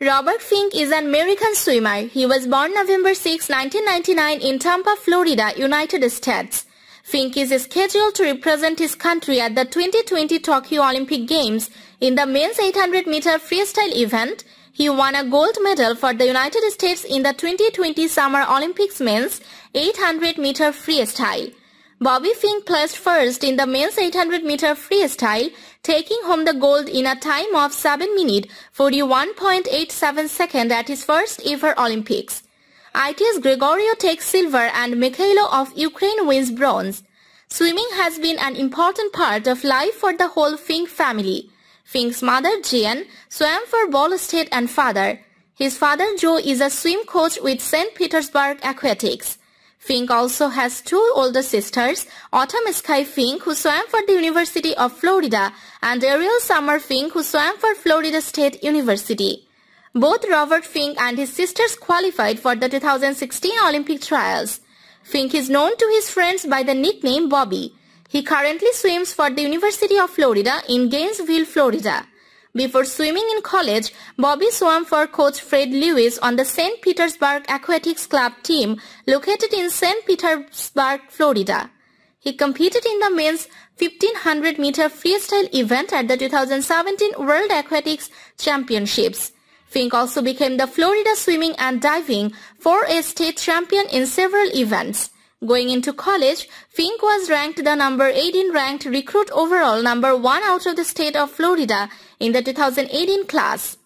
Robert Fink is an American swimmer. He was born November 6, 1999 in Tampa, Florida, United States. Fink is scheduled to represent his country at the 2020 Tokyo Olympic Games in the men's 800 meter freestyle event. He won a gold medal for the United States in the 2020 Summer Olympics men's 800 meter freestyle. Bobby Fink placed first in the men's 800 meter freestyle, taking home the gold in a time of 7 minute 41.87 second at his first ever Olympics. ITS Gregorio takes silver and Mikhailo of Ukraine wins bronze. Swimming has been an important part of life for the whole Fink family. Fink's mother, Jian, swam for Ball State and father. His father, Joe, is a swim coach with St. Petersburg Aquatics. Fink also has two older sisters, Autumn Sky Fink who swam for the University of Florida and Ariel Summer Fink who swam for Florida State University. Both Robert Fink and his sisters qualified for the 2016 Olympic trials. Fink is known to his friends by the nickname Bobby. He currently swims for the University of Florida in Gainesville, Florida. Before swimming in college, Bobby swam for coach Fred Lewis on the St. Petersburg Aquatics Club team located in St. Petersburg, Florida. He competed in the men's 1500 meter freestyle event at the 2017 World Aquatics Championships. Fink also became the Florida swimming and diving 4A state champion in several events. Going into college, Fink was ranked the number 18 ranked recruit overall number 1 out of the state of Florida in the 2018 class.